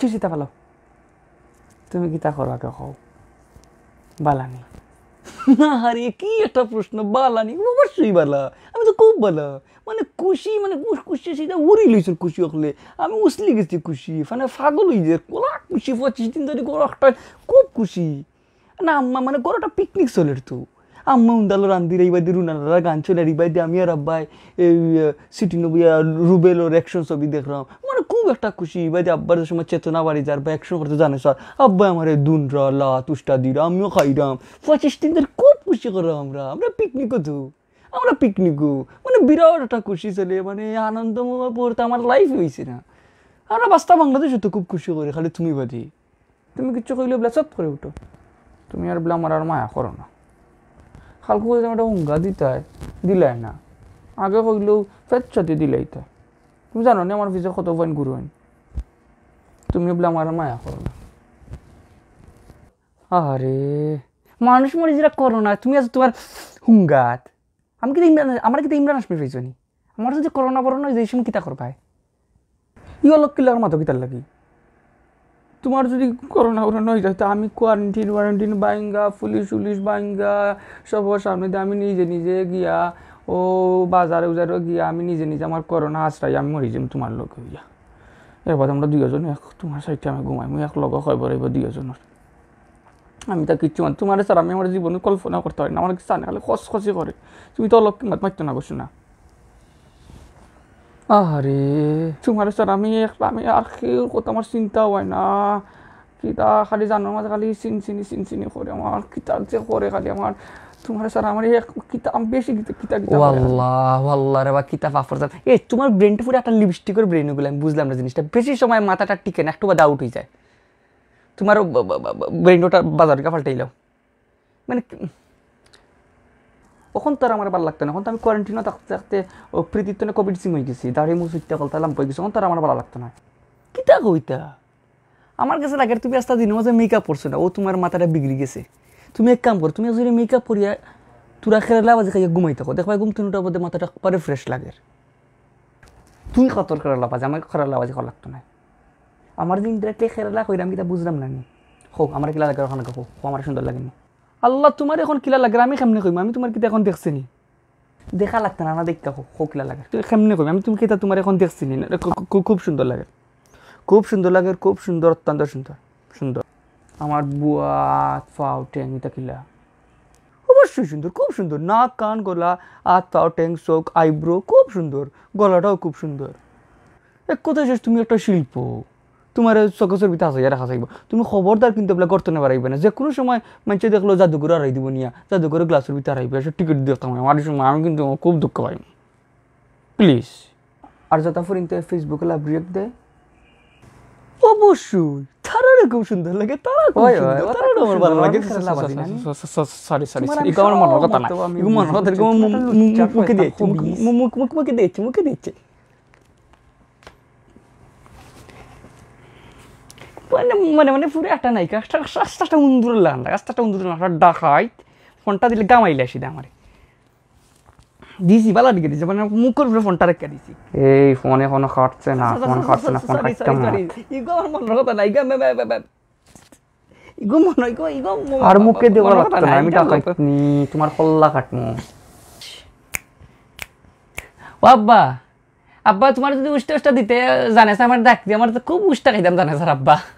চুচিতা পালো তুমি গীতা করো আগে কও বালানি না আরে কি একটা প্রশ্ন বালানি অবশ্যই বালা আমি তো খুব বালা মানে খুশি মানে খুশি সেটা উড়ি লইছিল খুশি হকলে আমি উসলি গেছি খুশি মানে ফাগল হয়ে যায় কোলা খুশি পঁচিশ দিন ধরে গরু একটা খুব খুশি না আম্মা মানে গরুটা পিকনিক চলের তো అమ్మ ఉండాలో రందిర ఇవది రుణారా గాంచోనారి ఇవది আমি আর আব্বাই এই সিটি নবিয়া রুবেল ওর অ্যাকশন ছবি দেখলাম মানে খুব একটা খুশি ইবাদি আব্বার সময় চেতনা বাড়ি যার বা অ্যাকশন করতে জানে স্যার আব্বাই আমার দুনরা লা তুষ্টা দিরা আমিও খাইরাম পঁচিশ দিনদের খুব খুশি করলাম আমরা আমরা পিকনিকও তো আমরা পিকনিকও মানে বিরাট একটা খুশি ছেলে মানে আনন্দময় পড়তে আমার লাইফ হয়েছে না আমরা বাস্তা বাংলাদেশে তো খুব খুশি করে খালি তুমি বাদি তুমি কিচ্ছু কইলে বলে চত করে উঠো তুমি আর বলে আমার আর মায়া করো না খালকু বলতে একটা হুঙ্গা হয় দিলাই না আগে কইলেও ফের ছতে দিলাইতা তুমি জানো না আমার পিছিয়ে কত পয়েন্ট গুরু হয়নি তুমি বলে আমার মায়া করো না আরে মানুষ মরে যেটা করো না তুমি আছো তোমার হুঙ্গাত আমি কিন্তু ইমরান আমার কিন্তু ইমরান আসমি পেয়েছি আমার যদি করোনা বরোনা যে সময় কিতা করবায় ইয়ে লোক কিলার মাতো কিতার লাগি তোমার যদি করোনা করোনা হয়ে যায় তো আমি কোয়ারেন্টিন ওয়ারেন্টিন বাইঙ্গা পুলিশ উলিশ বাইঙ্গা সব সামনে দিয়ে আমি নিজে নিজে গিয়া ও বাজারে উজারে গিয়া আমি নিজে নিজে আমার করোনা আশ্রাই আমি মরি যাম তোমার লোক গিয়া এরপর আমরা দুইজন এক তোমার সাইডে আমি ঘুমাই আমি এক লগ খবর হইব দুইজনের আমি তা কিচ্ছু মানে তোমার স্যার আমি আমার জীবনে কল্পনা করতে পারি না আমার সানে খালি খসখসি করে তুমি তো অলক্ষী মাত মারতে না বসো না আরে তোমার স্যার আমি একলা আমি আর কেউ কথা আমার চিন্তা হয় না কিতা খালি জানোর মাঝে খালি চিন চিনি চিন চিনি করে আমার কিতা যে করে খালি আমার তোমার স্যার আমার কিতা আমি বেশি কিতা কিতা কিতা আল্লাহ আল্লাহ রে বা কিতা পাফর স্যার এ তোমার ব্রেনটা পুরো একটা লিপস্টিকের ব্রেন ওগুলো আমি বুঝলাম না জিনিসটা বেশি সময় মাথাটা টিকে না একটু বা ডাউট হয়ে যায় তোমার ব্রেনটা বাজারটা পাল্টাইলাম মানে অখন আর আমার ভালো লাগতো না এখন তো আমি কোয়ারেন্টিনও থাকতে থাকতে প্রীতিত্ব না কোভিড সিং হয়ে গেছি দাঁড়িয়ে মুসুইত্যা কলতা লাম্প গেছি তখন তো আমার ভালো লাগতো না কিতা কইতা আমার কাছে লাগে তুমি আস্তা দিন মাঝে মেকআপ করছো না ও তোমার মাথাটা বিগড়ি গেছে তুমি এক কাম করো তুমি যদি মেকআপ করিয়া তোরা খেলা বাজে খাইয়া ঘুমাই থাকো দেখবা ঘুম তিনটার মধ্যে মাথাটা পরে ফ্রেশ লাগে তুই কতর খেলা বাজে আমাকে খেলা বাজে করা লাগতো না আমার দিন ইন্টারেক্টলি খেলা আমি কিতা বুঝলাম না আমি হোক আমার কিলা লাগে ওখানে হোক আমার সুন্দর লাগেনি আল্লাহ তোমার এখন কিলা লাগে আমি কেমনে কইম আমি তোমার কিতা এখন দেখছি নি দেখা লাগতো না না হোক কিলা লাগে কেমনে কইম আমি তুমি কিতা তোমার এখন দেখছি নি খুব সুন্দর লাগে খুব সুন্দর লাগে খুব সুন্দর অত্যন্ত সুন্দর সুন্দর আমার বুয়া ফাও ট্যাং এটা কিলা অবশ্যই সুন্দর খুব সুন্দর নাক কান গলা আত পাও ট্যাং চোখ আইব্রো খুব সুন্দর গলাটাও খুব সুন্দর এক কথা শেষ তুমি একটা শিল্প তোমার চকসের ভিতরে হাসাইয়া রাখা থাকিব তুমি খবরদার কিন্তু এগুলো করতে না পারাইবে না যে কোনো সময় মানুষের দেখলো জাদুঘর হারাই দিব নিয়ে জাদুঘরের গ্লাসের ভিতরে হারাইবে সে টিকিট দিয়ে থাকবে আমার সময় আমি কিন্তু খুব দুঃখ পাই প্লিজ আর জাতাফর ইনতে ফেসবুকে লাভ রিয়েক্ট দেয় অবশ্যই তারারে খুব সুন্দর লাগে তারা খুব সুন্দর ভালো লাগে সরি সরি সরি কথা না মুখে দিয়েছে মুখে দিয়েছে মানে মানে মানে পুরো একটা নায়িকা একটা আস্তে উন্দুর লাগা রাস্তাটা উন্দুর লাগা ডাকাইত ফোনটা দিলে গামাইলে আসি আমারে দিছি বালা দিকে দিছি মানে মুখের উপরে ফোনটা রেখে দিছি এই ফোনে কোনো খাটছে না আচ্ছা, ফোন খাটছে আচ্ছা, না ফোন কাটতে না ইগো আমার মনের কথা নাই গা ইগো মনে ইগো ইগো আর মুখে দেওয়া লাগতো না আমি টাকা নি তোমার কল্লা কাটমু আব্বা আব্বা তোমার যদি উষ্টা উষ্টা দিতে জানে আমার ডাক দিয়ে আমার তো খুব উষ্টা খাইতাম জানে স্যার আব্বা